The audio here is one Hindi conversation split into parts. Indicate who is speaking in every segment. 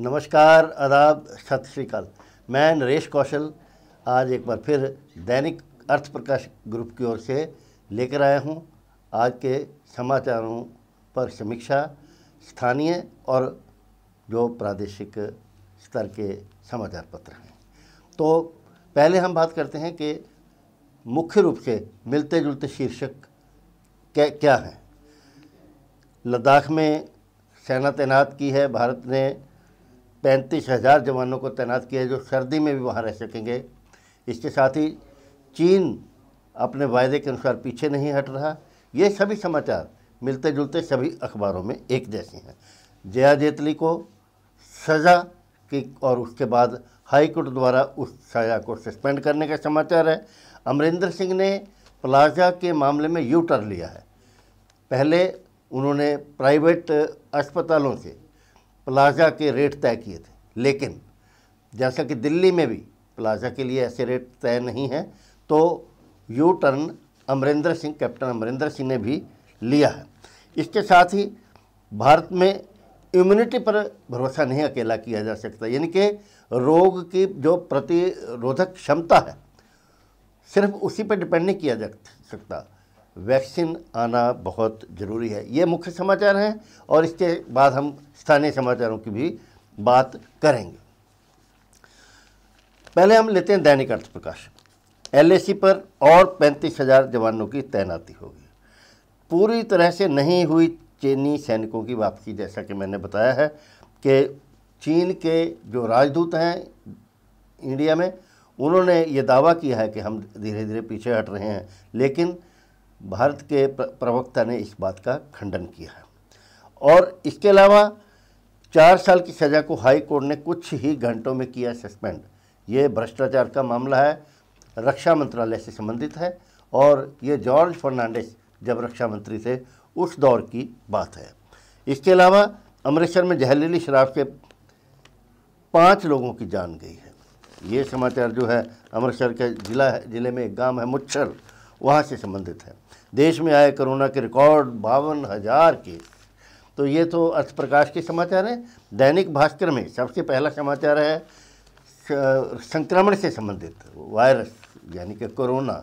Speaker 1: नमस्कार आदाब सत श्रीकाल मैं नरेश कौशल आज एक बार फिर दैनिक अर्थ प्रकाश ग्रुप की ओर से लेकर आया हूँ आज के समाचारों पर समीक्षा स्थानीय और जो प्रादेशिक स्तर के समाचार पत्र हैं तो पहले हम बात करते हैं कि मुख्य रूप से मिलते जुलते शीर्षक क्या क्या हैं लद्दाख में सेना तैनात की है भारत ने पैंतीस हज़ार जवानों को तैनात किया है जो सर्दी में भी वहाँ रह सकेंगे इसके साथ ही चीन अपने वायदे के अनुसार पीछे नहीं हट रहा ये सभी समाचार मिलते जुलते सभी अखबारों में एक जैसे हैं जया जेतली को सज़ा की और उसके बाद हाईकोर्ट द्वारा उस सज़ा को सस्पेंड करने का समाचार है अमरिंदर सिंह ने प्लाजा के मामले में यू टर्न लिया है पहले उन्होंने प्राइवेट अस्पतालों से प्लाजा के रेट तय किए थे लेकिन जैसा कि दिल्ली में भी प्लाजा के लिए ऐसे रेट तय नहीं हैं तो U turn Amarinder Singh captain Amarinder Singh ने भी लिया है इसके साथ ही भारत में इम्यूनिटी पर भरोसा नहीं अकेला किया जा सकता यानी कि रोग की जो प्रतिरोधक क्षमता है सिर्फ उसी पर डिपेंड नहीं किया जा सकता वैक्सीन आना बहुत ज़रूरी है ये मुख्य समाचार हैं और इसके बाद हम स्थानीय समाचारों की भी बात करेंगे पहले हम लेते हैं दैनिक अर्थ प्रकाश एल पर और पैंतीस हज़ार जवानों की तैनाती होगी पूरी तरह से नहीं हुई चीनी सैनिकों की वापसी जैसा कि मैंने बताया है कि चीन के जो राजदूत हैं इंडिया में उन्होंने ये दावा किया है कि हम धीरे धीरे पीछे हट रहे हैं लेकिन भारत के प्रवक्ता ने इस बात का खंडन किया है और इसके अलावा चार साल की सज़ा को हाई कोर्ट ने कुछ ही घंटों में किया सस्पेंड ये भ्रष्टाचार का मामला है रक्षा मंत्रालय से संबंधित है और ये जॉर्ज फर्नांडिस जब रक्षा मंत्री थे उस दौर की बात है इसके अलावा अमृतसर में जहरीली शराब के पाँच लोगों की जान गई है ये समाचार जो है अमृतसर के जिला जिले में एक गाँव है मुच्छर वहाँ से संबंधित है देश में आए कोरोना के रिकॉर्ड बावन हजार केस तो ये तो अर्थप्रकाश के समाचार हैं दैनिक भास्कर में सबसे पहला समाचार है संक्रमण से संबंधित वायरस यानी कि कोरोना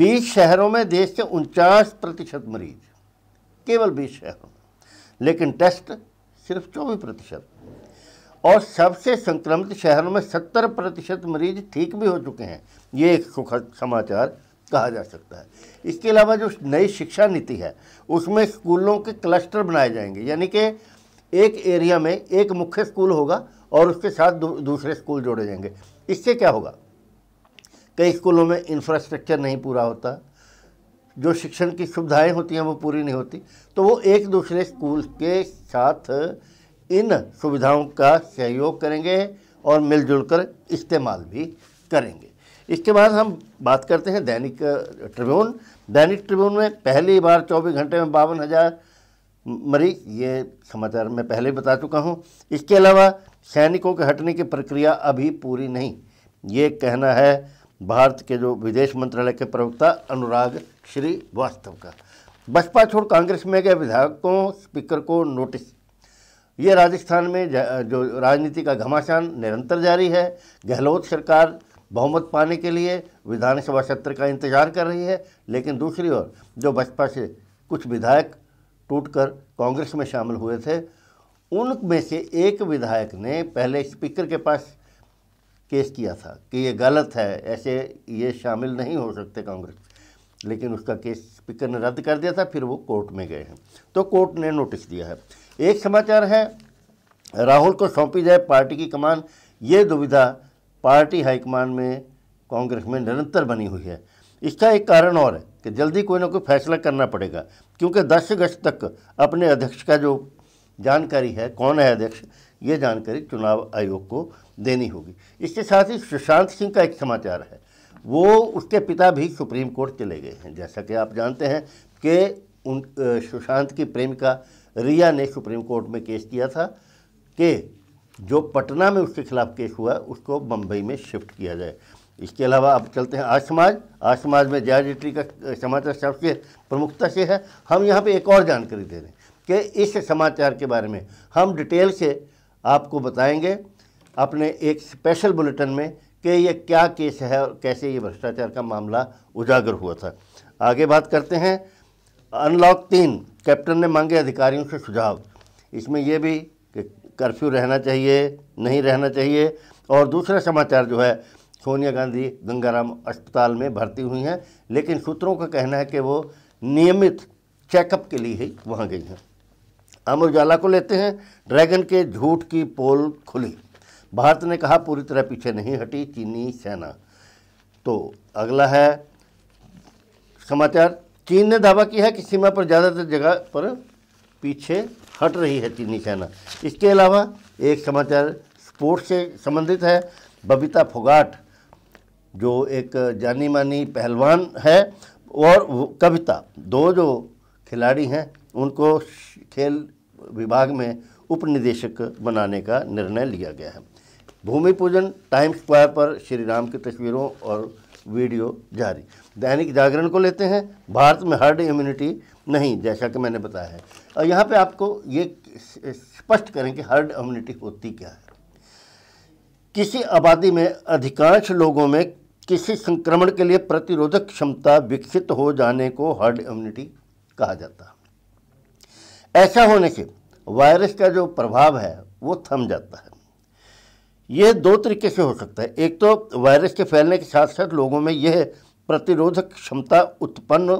Speaker 1: 20 शहरों में देश के उनचास प्रतिशत मरीज केवल 20 शहरों में लेकिन टेस्ट सिर्फ चौबीस प्रतिशत और सबसे संक्रमित शहरों में सत्तर प्रतिशत मरीज ठीक भी हो चुके हैं ये एक सुखद समाचार कहा जा सकता है इसके अलावा जो नई शिक्षा नीति है उसमें स्कूलों के क्लस्टर बनाए जाएंगे यानी कि एक एरिया में एक मुख्य स्कूल होगा और उसके साथ दू, दूसरे स्कूल जोड़े जाएंगे इससे क्या होगा कई स्कूलों में इंफ्रास्ट्रक्चर नहीं पूरा होता जो शिक्षण की सुविधाएं होती हैं वो पूरी नहीं होती तो वो एक दूसरे स्कूल के साथ इन सुविधाओं का सहयोग करेंगे और मिलजुल कर इस्तेमाल भी करेंगे इसके बाद हम बात करते हैं दैनिक ट्रिब्यून दैनिक ट्रिब्यून में पहली बार 24 घंटे में बावन हज़ार मरीज ये समाचार मैं पहले बता चुका हूँ इसके अलावा सैनिकों के हटने की प्रक्रिया अभी पूरी नहीं ये कहना है भारत के जो विदेश मंत्रालय के प्रवक्ता अनुराग श्रीवास्तव का बसपा छोड़ कांग्रेस में गए विधायकों स्पीकर को नोटिस ये राजस्थान में जो राजनीति का घमासान निरंतर जारी है गहलोत सरकार बहुमत पाने के लिए विधानसभा सत्र का इंतजार कर रही है लेकिन दूसरी ओर जो बसपा से कुछ विधायक टूटकर कांग्रेस में शामिल हुए थे उनमें से एक विधायक ने पहले स्पीकर के पास केस किया था कि ये गलत है ऐसे ये शामिल नहीं हो सकते कांग्रेस लेकिन उसका केस स्पीकर ने रद्द कर दिया था फिर वो कोर्ट में गए हैं तो कोर्ट ने नोटिस दिया है एक समाचार है राहुल को सौंपी जाए पार्टी की कमान ये दुविधा पार्टी हाईकमान में कांग्रेस में निरंतर बनी हुई है इसका एक कारण और है कि जल्दी कोई ना कोई फैसला करना पड़ेगा क्योंकि दस अगस्त तक अपने अध्यक्ष का जो जानकारी है कौन है अध्यक्ष ये जानकारी चुनाव आयोग को देनी होगी इसके साथ ही सुशांत सिंह का एक समाचार है वो उसके पिता भी सुप्रीम कोर्ट चले गए हैं जैसा कि आप जानते हैं कि उन सुशांत की प्रेमिका रिया ने सुप्रीम कोर्ट में केस किया था कि जो पटना में उसके खिलाफ केस हुआ उसको बम्बई में शिफ्ट किया जाए इसके अलावा अब चलते हैं आज समाज आज समाज में जया जेटली का समाचार सबसे प्रमुखता से है हम यहाँ पे एक और जानकारी दे रहे हैं कि इस समाचार के बारे में हम डिटेल से आपको बताएंगे अपने एक स्पेशल बुलेटिन में कि ये क्या केस है और कैसे ये भ्रष्टाचार का मामला उजागर हुआ था आगे बात करते हैं अनलॉक तीन कैप्टन ने मांगे अधिकारियों से सुझाव इसमें यह भी कि कर्फ्यू रहना चाहिए नहीं रहना चाहिए और दूसरा समाचार जो है सोनिया गांधी गंगाराम अस्पताल में भर्ती हुई हैं लेकिन सूत्रों का कहना है कि वो नियमित चेकअप के लिए ही वहाँ गई हैं अमर उजाला को लेते हैं ड्रैगन के झूठ की पोल खुली भारत ने कहा पूरी तरह पीछे नहीं हटी चीनी सेना तो अगला है समाचार चीन ने दावा किया है कि सीमा पर ज़्यादातर जगह पर पीछे हट रही है चीनी सेना इसके अलावा एक समाचार स्पोर्ट्स से संबंधित है बबीता फोगाट जो एक जानी मानी पहलवान है और कविता दो जो खिलाड़ी हैं उनको खेल विभाग में उप निदेशक बनाने का निर्णय लिया गया है भूमि पूजन टाइम स्क्वायर पर श्री राम की तस्वीरों और वीडियो जारी दैनिक जागरण को लेते हैं भारत में हर्ड इम्यूनिटी नहीं जैसा कि मैंने बताया है और यहाँ पे आपको ये स्पष्ट करें कि हर्ड इम्यूनिटी होती क्या है किसी आबादी में अधिकांश लोगों में किसी संक्रमण के लिए प्रतिरोधक क्षमता विकसित हो जाने को हर्ड इम्यूनिटी कहा जाता है ऐसा होने से वायरस का जो प्रभाव है वो थम जाता है यह दो तरीके से हो सकता है एक तो वायरस के फैलने के साथ साथ लोगों में यह प्रतिरोधक क्षमता उत्पन्न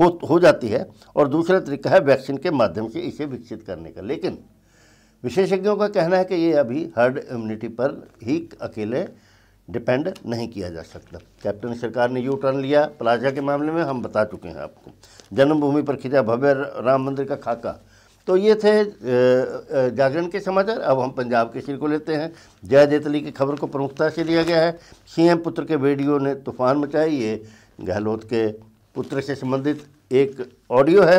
Speaker 1: हो हो जाती है और दूसरा तरीका है वैक्सीन के माध्यम से इसे विकसित करने का लेकिन विशेषज्ञों का कहना है कि ये अभी हर्ड इम्यूनिटी पर ही अकेले डिपेंड नहीं किया जा सकता कैप्टन सरकार ने यू टर्न लिया प्लाजा के मामले में हम बता चुके हैं आपको जन्मभूमि पर खिंचा भव्य राम मंदिर का खाका तो ये थे जागरण के समाचार अब हम पंजाब के सिर को लेते हैं जय जेतली की खबर को प्रमुखता से लिया गया है सीएम पुत्र के वीडियो ने तूफान मचाई ये गहलोत के पुत्र से संबंधित एक ऑडियो है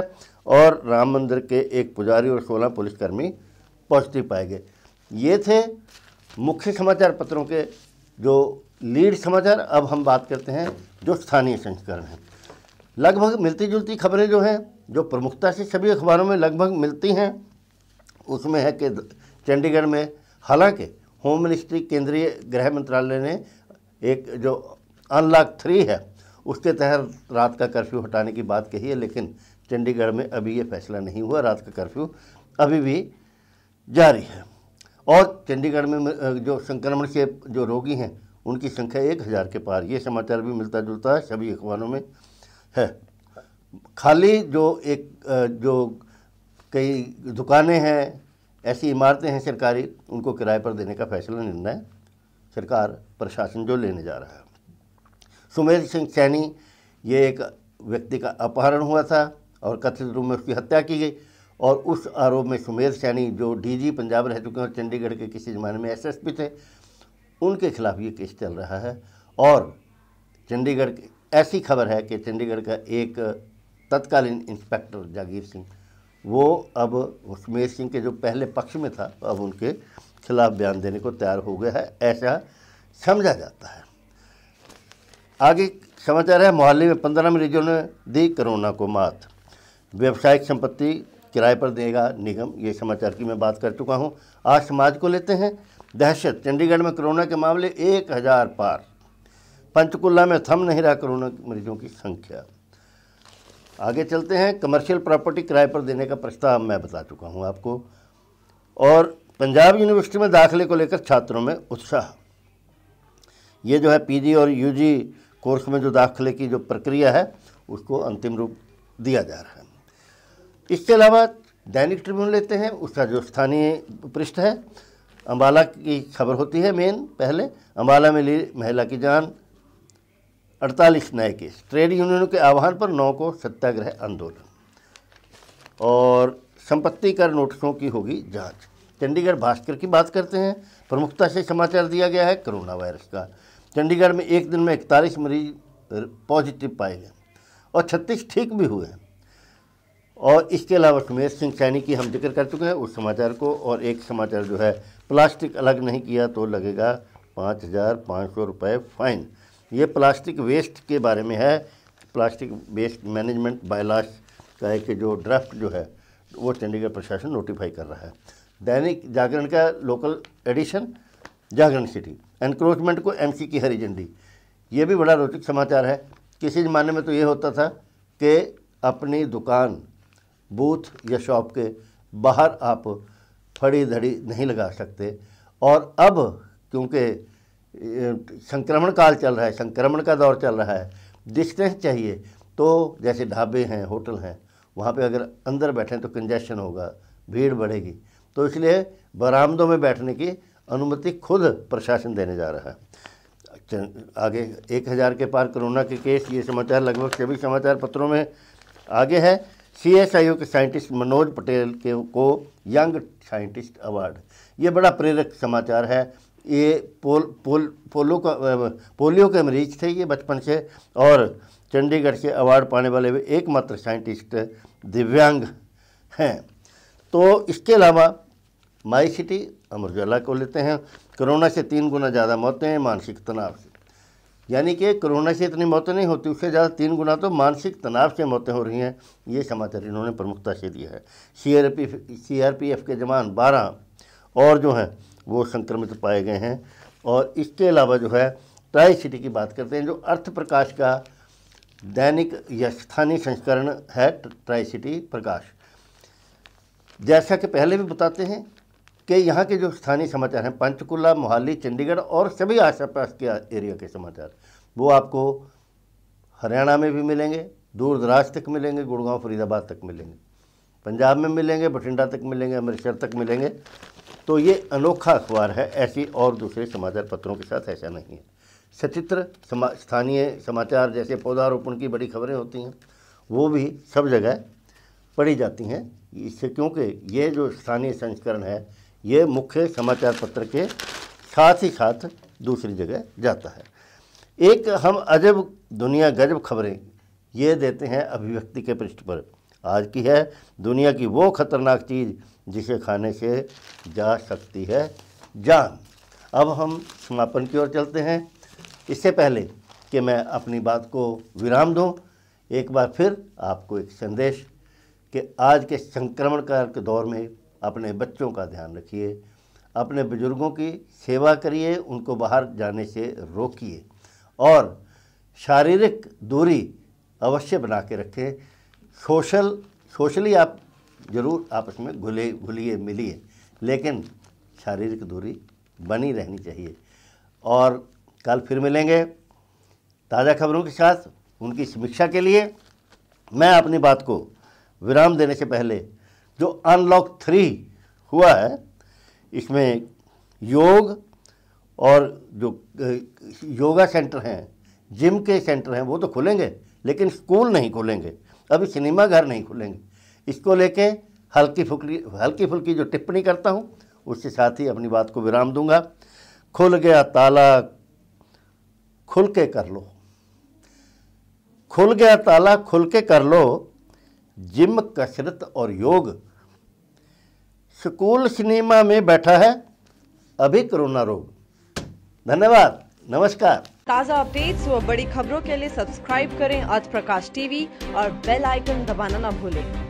Speaker 1: और राम मंदिर के एक पुजारी और सोलह पुलिसकर्मी पॉजिटिव पाए गए ये थे मुख्य समाचार पत्रों के जो लीड समाचार अब हम बात करते हैं जो स्थानीय संस्करण हैं लगभग मिलती जुलती खबरें जो हैं जो प्रमुखता से सभी अखबारों में लगभग मिलती हैं उसमें है कि चंडीगढ़ में हालांकि होम मिनिस्ट्री केंद्रीय गृह मंत्रालय ने एक जो अनलॉक थ्री है उसके तहत रात का कर्फ्यू हटाने की बात कही है लेकिन चंडीगढ़ में अभी ये फैसला नहीं हुआ रात का कर्फ्यू अभी भी जारी है और चंडीगढ़ में जो संक्रमण के जो रोगी हैं उनकी संख्या एक हज़ार के पार ये समाचार भी मिलता जुलता है सभी अखबारों में है खाली जो एक जो कई दुकानें हैं ऐसी इमारतें हैं सरकारी उनको किराए पर देने का फैसला निर्णय सरकार प्रशासन जो लेने जा रहा है सुमेर सिंह सैनी ये एक व्यक्ति का अपहरण हुआ था और कथित रूप में उसकी हत्या की गई और उस आरोप में सुमेर सैनी जो डीजी पंजाब रह चुके हैं चंडीगढ़ के किसी ज़माने में एसएसपी थे उनके खिलाफ ये केस चल रहा है और चंडीगढ़ ऐसी खबर है कि चंडीगढ़ का एक तत्कालीन इंस्पेक्टर जागीर सिंह वो अब सुमेर सिंह के जो पहले पक्ष में था अब उनके खिलाफ बयान देने को तैयार हो गया है ऐसा समझा जाता है आगे समाचार है मोहाली में पंद्रह मरीजों ने दी कोरोना को मात व्यवसायिक संपत्ति किराए पर देगा निगम ये समाचार की मैं बात कर चुका हूँ आज समाज को लेते हैं दहशत चंडीगढ़ में कोरोना के मामले एक हज़ार पार पंचकुला में थम नहीं रहा कोरोना मरीजों की संख्या आगे चलते हैं कमर्शियल प्रॉपर्टी किराए पर देने का प्रस्ताव मैं बता चुका हूँ आपको और पंजाब यूनिवर्सिटी में दाखिले को लेकर छात्रों में उत्साह ये जो है पीजी और यूजी कोर्स में जो दाखिले की जो प्रक्रिया है उसको अंतिम रूप दिया जा रहा है इसके अलावा दैनिक ट्रिब्यून लेते हैं उसका जो स्थानीय पृष्ठ है अम्बाला की खबर होती है मेन पहले अम्बाला में ली महिला की जान 48 नए केस ट्रेड यूनियनों के आह्वान पर नौ को सत्याग्रह आंदोलन और संपत्ति कर नोटिसों की होगी जांच चंडीगढ़ भास्कर की बात करते हैं प्रमुखता से समाचार दिया गया है कोरोना वायरस का चंडीगढ़ में एक दिन में इकतालीस मरीज पॉजिटिव पाए गए और छत्तीस ठीक भी हुए हैं और इसके अलावा सुमेर सिंह सैनी की हम जिक्र कर चुके हैं उस समाचार को और एक समाचार जो है प्लास्टिक अलग नहीं किया तो लगेगा पाँच हज़ार पाँच सौ रुपये फ़ाइन ये प्लास्टिक वेस्ट के बारे में है प्लास्टिक वेस्ट मैनेजमेंट बायलास का एक जो ड्राफ्ट जो है वो चंडीगढ़ प्रशासन नोटिफाई कर रहा है दैनिक जागरण का local edition Jagran city encroachment को एम की हरी झंडी ये भी बड़ा रोचक समाचार है किसी ज़माने में तो ये होता था कि अपनी दुकान बूथ या शॉप के बाहर आप फड़ी धड़ी नहीं लगा सकते और अब क्योंकि संक्रमण काल चल रहा है संक्रमण का दौर चल रहा है डिस्टेंस चाहिए तो जैसे ढाबे हैं होटल हैं वहाँ पे अगर अंदर बैठें तो कंजेशन होगा भीड़ बढ़ेगी तो इसलिए बरामदों में बैठने की अनुमति खुद प्रशासन देने जा रहा है आगे एक हज़ार के पार कोरोना के केस ये समाचार लगभग सभी समाचार पत्रों में आगे है सी एस आई यू के साइंटिस्ट मनोज पटेल के को यंग साइंटिस्ट अवार्ड ये बड़ा प्रेरक समाचार है ये पोल पोल पोलो का पोलियो के मरीज थे ये बचपन से और चंडीगढ़ से अवार्ड पाने वाले वे एकमात्र साइंटिस्ट दिव्यांग हैं तो इसके अलावा माई सिटी अमर उजाला को लेते हैं कोरोना से तीन गुना ज़्यादा मौतें हैं मानसिक तनाव से यानी कि कोरोना से इतनी मौतें नहीं होती उससे ज़्यादा तीन गुना तो मानसिक तनाव से मौतें हो रही हैं ये समाचार इन्होंने प्रमुखता से दिया है C R P C R P F के जवान बारह और जो हैं वो संक्रमित पाए गए हैं और इसके अलावा जो है ट्राई सिटी की बात करते हैं जो अर्थ प्रकाश का दैनिक या स्थानीय संस्करण है ट्राई सिटी प्रकाश जैसा कि पहले भी बताते हैं कि यहाँ के जो स्थानीय समाचार हैं पंचकुला मोहाली चंडीगढ़ और सभी आस पास के एरिया के समाचार वो आपको हरियाणा में भी मिलेंगे दूर दराज तक मिलेंगे गुड़गांव फरीदाबाद तक मिलेंगे पंजाब में मिलेंगे बठिंडा तक मिलेंगे अमृतसर तक मिलेंगे तो ये अनोखा अखबार है ऐसी और दूसरे समाचार पत्रों के साथ ऐसा नहीं है सचित्र समा स्थानीय समाचार जैसे पौधारोपण की बड़ी खबरें होती हैं वो भी सब जगह पढ़ी जाती हैं इससे क्योंकि ये जो स्थानीय संस्करण है ये मुख्य समाचार पत्र के साथ ही साथ दूसरी जगह जाता है एक हम अजब दुनिया गजब खबरें ये देते हैं अभिव्यक्ति के पृष्ठ पर आज की है दुनिया की वो खतरनाक चीज़ जिसे खाने से जा सकती है जान अब हम समापन की ओर चलते हैं इससे पहले कि मैं अपनी बात को विराम दूं एक बार फिर आपको एक संदेश कि आज के संक्रमण काल के दौर में अपने बच्चों का ध्यान रखिए अपने बुज़ुर्गों की सेवा करिए उनको बाहर जाने से रोकिए और शारीरिक दूरी अवश्य बना के रखें सोशल सोशली आप ज़रूर आपस में घुले घुलिए मिलिए लेकिन शारीरिक दूरी बनी रहनी चाहिए और कल फिर मिलेंगे ताज़ा खबरों के साथ उनकी समीक्षा के लिए मैं अपनी बात को विराम देने से पहले जो अनलॉक थ्री हुआ है इसमें योग और जो योगा सेंटर हैं जिम के सेंटर हैं वो तो खुलेंगे लेकिन स्कूल नहीं खुलेंगे अभी सिनेमा घर नहीं खुलेंगे इसको लेके हल्की फुल्की हल्की फुल्की जो टिप्पणी करता हूँ उसके साथ ही अपनी बात को विराम दूंगा खुल गया ताला खुल के कर लो खुल गया ताला खुल के कर लो जिम कसरत और योग स्कूल सिनेमा में बैठा है अभी कोरोना रोग धन्यवाद नमस्कार ताज़ा अपडेट्स व बड़ी खबरों के लिए सब्सक्राइब करें आज प्रकाश टीवी और बेल आइकन दबाना न भूलें